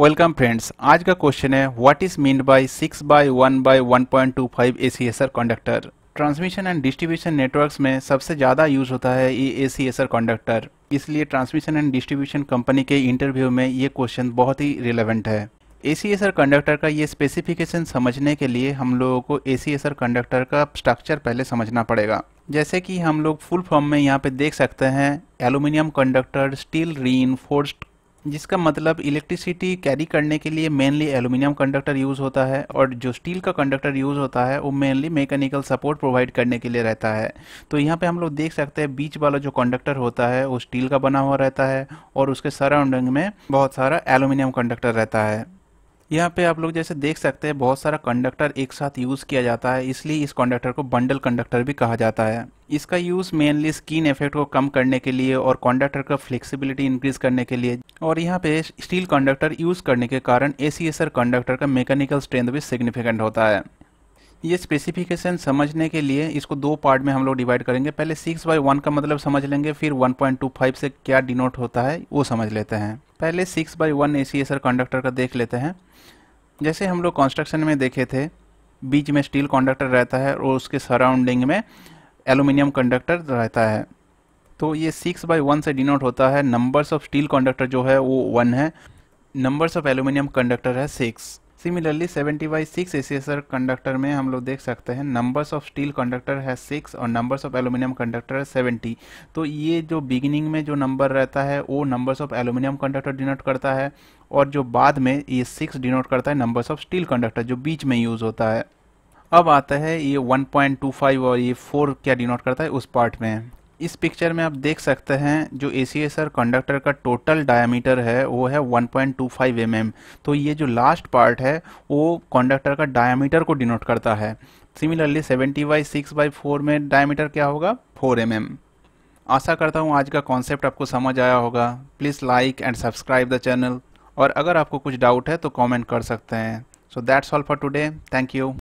Welcome friends आज का question है what is mean by six by one by one point two five A C conductor transmission and distribution networks में सबसे ज़्यादा use होता है ये ए सी कंडक्टर इसलिए ट्रांसमिशन एंड डिस्ट्रीब्यूशन कंपनी के इंटरव्यू में ये क्वेश्चन बहुत ही रिलेवेंट है ए सी कंडक्टर का ये स्पेसिफिकेशन समझने के लिए हम लोगों को ए सी कंडक्टर का स्ट्रक्चर पहले समझना पड़ेगा जैसे कि हम लोग फुल फॉर्म में यहाँ पे देख सकते हैं एल्यूमिनियम कंडक्टर स्टील री जिसका मतलब इलेक्ट्रिसिटी कैरी करने के लिए मेनली एल्यूमिनियम कंडक्टर यूज़ होता है और जो स्टील का कंडक्टर यूज़ होता है वो मेनली मैकेनिकल सपोर्ट प्रोवाइड करने के लिए रहता है तो यहाँ पे हम लोग देख सकते हैं बीच वाला जो कंडक्टर होता है वो स्टील का बना हुआ रहता है और उसके सराउंडिंग में बहुत सारा एल्यूमिनियम कंडक्टर रहता है यहाँ पे आप लोग जैसे देख सकते हैं बहुत सारा कंडक्टर एक साथ यूज़ किया जाता है इसलिए इस कंडक्टर को बंडल कंडक्टर भी कहा जाता है इसका यूज़ मेनली स्किन इफेक्ट को कम करने के लिए और कंडक्टर का फ्लेक्सिबिलिटी इंक्रीज करने के लिए और यहाँ पे स्टील कंडक्टर यूज़ करने के कारण एसीएसआर कंडक्टर का मेकेनिकल स्ट्रेंथ भी सिग्निफिकेंट होता है ये स्पेसिफिकेशन समझने के लिए इसको दो पार्ट में हम लोग डिवाइड करेंगे पहले सिक्स बाई वन का मतलब समझ लेंगे फिर 1.25 से क्या डिनोट होता है वो समझ लेते हैं पहले six by one A conductor का देख लेते हैं जैसे हम लोग कंस्ट्रक्शन में देखे थे बीच में स्टील कंडक्टर रहता है और उसके सराउंडिंग में एलुमिनियम कंडक्टर रहता है तो ये सिक्स बाई वन से डिनोट होता है नंबर्स ऑफ स्टील कॉन्डक्टर जो है वो वन है नंबर्स ऑफ एलुमिनियम कंडक्टर है six similarly 70 by six ACSR conductor में हम लोग देख सकते हैं नंबर्स ऑफ स्टील कंडक्टर है सिक्स और नंबर्स ऑफ एलुमिनियम कंडक्टर है सेवेंटी तो ये जो बिगिनिंग में जो नंबर रहता है वो numbers of aluminium conductor denote करता है और जो बाद में ये सिक्स डिनोट करता है नंबर्स ऑफ स्टील कंडक्टर जो बीच में यूज़ होता है अब आता है ये 1.25 और ये 4 क्या डिनोट करता है उस पार्ट में इस पिक्चर में आप देख सकते हैं जो ए सी कंडक्टर का टोटल डायमीटर है वो है 1.25 पॉइंट mm. तो ये जो लास्ट पार्ट है वो कंडक्टर का डायमीटर को डिनोट करता है similarly 70 by six by four में डायमीटर क्या होगा 4 एम mm. आशा करता हूँ आज का कॉन्सेप्ट आपको समझ आया होगा please like and subscribe the channel और अगर आपको कुछ डाउट है तो कॉमेंट कर सकते हैं so that's all for today thank you